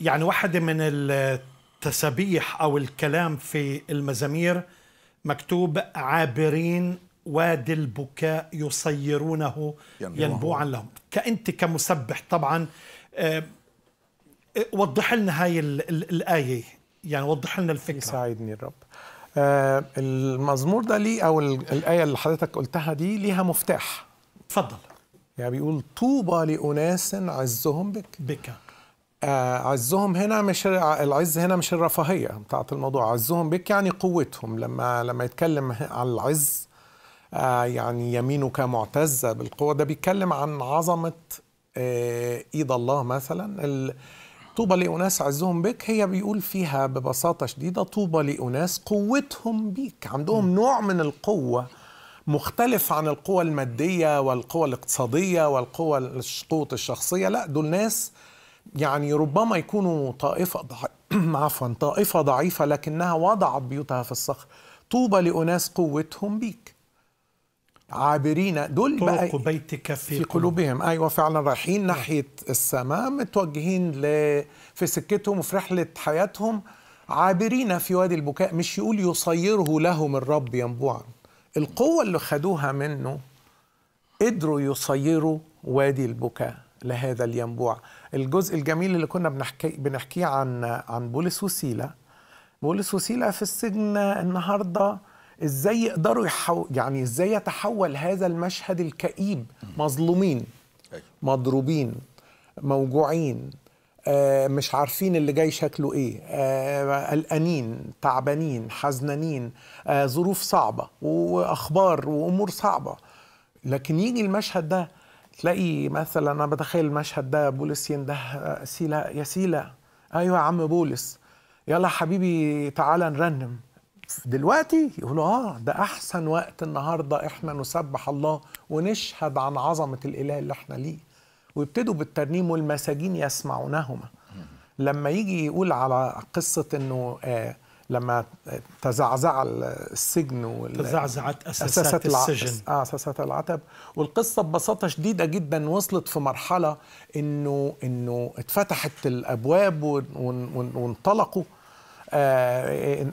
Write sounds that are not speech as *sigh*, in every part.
يعني واحدة من التسابيح أو الكلام في المزامير مكتوب عابرين وادي البكاء يصيرونه ينبوعا لهم كأنت كمسبح طبعا آه، وضح لنا هاي الآية يعني وضح لنا الفكرة يساعدني الرب آه، المزمور ده ليه أو الآية اللي حضرتك قلتها دي ليها مفتاح اتفضل يعني بيقول طوبى لأناس عزهم بك بك آه، عزهم هنا مش العز هنا مش الرفاهيه بتاعت الموضوع عزهم بك يعني قوتهم لما لما يتكلم عن العز آه، يعني يمينك معتزه بالقوه ده بيتكلم عن عظمه آه، ايد الله مثلا طوبى لاناس عزهم بك هي بيقول فيها ببساطه شديده طوبى لاناس قوتهم بيك عندهم نوع من القوه مختلف عن القوى الماديه والقوى الاقتصاديه والقوى الشقوط الشخصيه لا دول ناس يعني ربما يكونوا طائفة *clears throat* عفوا طائفة ضعيفة لكنها وضعت بيوتها في الصخر طوبى لأناس قوتهم بيك عابرين دول طرق بيتك في, في قلوبهم ايوه فعلا رايحين نعم. ناحيه السماء متوجهين ل... في سكتهم وفي رحله حياتهم عابرين في وادي البكاء مش يقول يصيره لهم الرب ينبوعا القوه اللي خدوها منه قدروا يصيروا وادي البكاء لهذا الينبوع الجزء الجميل اللي كنا بنحكي بنحكيه عن عن بولس وسيله بولس وسيله في السجن النهارده ازاي يقدروا يحو... يعني ازاي يتحول هذا المشهد الكئيب مظلومين أيوة. مضروبين موجوعين آه، مش عارفين اللي جاي شكله ايه آه، قلقانين تعبانين حزنانين آه، ظروف صعبه واخبار وامور صعبه لكن يجي المشهد ده تلاقي مثلا انا بتخيل المشهد ده بولس ينده سيلا يا سيلا ايوه يا عم بولس يلا حبيبي تعالى نرنم دلوقتي يقولوا اه ده احسن وقت النهارده احنا نسبح الله ونشهد عن عظمه الاله اللي احنا ليه ويبتدوا بالترنيم والمساجين يسمعونهما لما يجي يقول على قصه انه آه لما تزعزع السجن تزعزعت أساسات, السجن آه، أساسات العتب والقصة ببساطة شديدة جدا وصلت في مرحلة إنه إنه اتفتحت الأبواب وانطلقوا آه، إيه،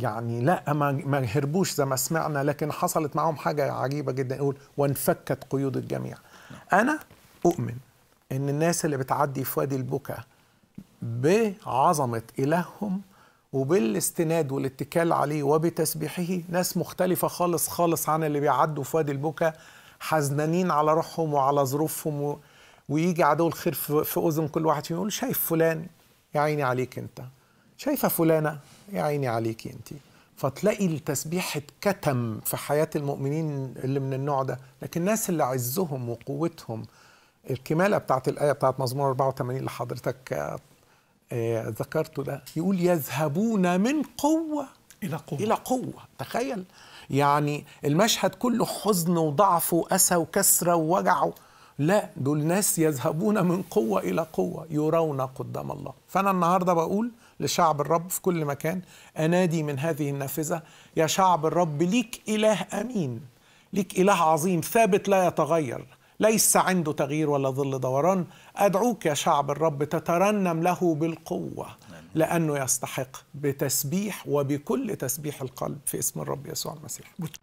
يعني لا ما ما هربوش زي ما سمعنا لكن حصلت معاهم حاجه عجيبه جدا يقول وانفكت قيود الجميع انا اؤمن ان الناس اللي بتعدي في وادي البكا بعظمه الههم وبالاستناد والاتكال عليه وبتسبيحه ناس مختلفة خالص خالص عن اللي بيعدوا في وادي البكا حزنانين على روحهم وعلى ظروفهم و... ويجي عدو الخير في... في أذن كل واحد فيهم يقول شايف فلان يا عيني عليك أنت شايفة فلانة يا عيني عليك أنت فتلاقي التسبيح اتكتم في حياة المؤمنين اللي من النوع ده لكن الناس اللي عزهم وقوتهم الكمالة بتاعت الآية بتاعت مزمور 84 اللي حضرتك آه، ذكرته ده يقول يذهبون من قوة إلى قوة إلى قوة تخيل يعني المشهد كله حزن وضعف وأسى وكسرة ووجع لا دول ناس يذهبون من قوة إلى قوة يرون قدام الله فأنا النهاردة بقول لشعب الرب في كل مكان أنادي من هذه النافذة يا شعب الرب ليك إله أمين ليك إله عظيم ثابت لا يتغير ليس عنده تغيير ولا ظل دوران أدعوك يا شعب الرب تترنم له بالقوة لأنه يستحق بتسبيح وبكل تسبيح القلب في اسم الرب يسوع المسيح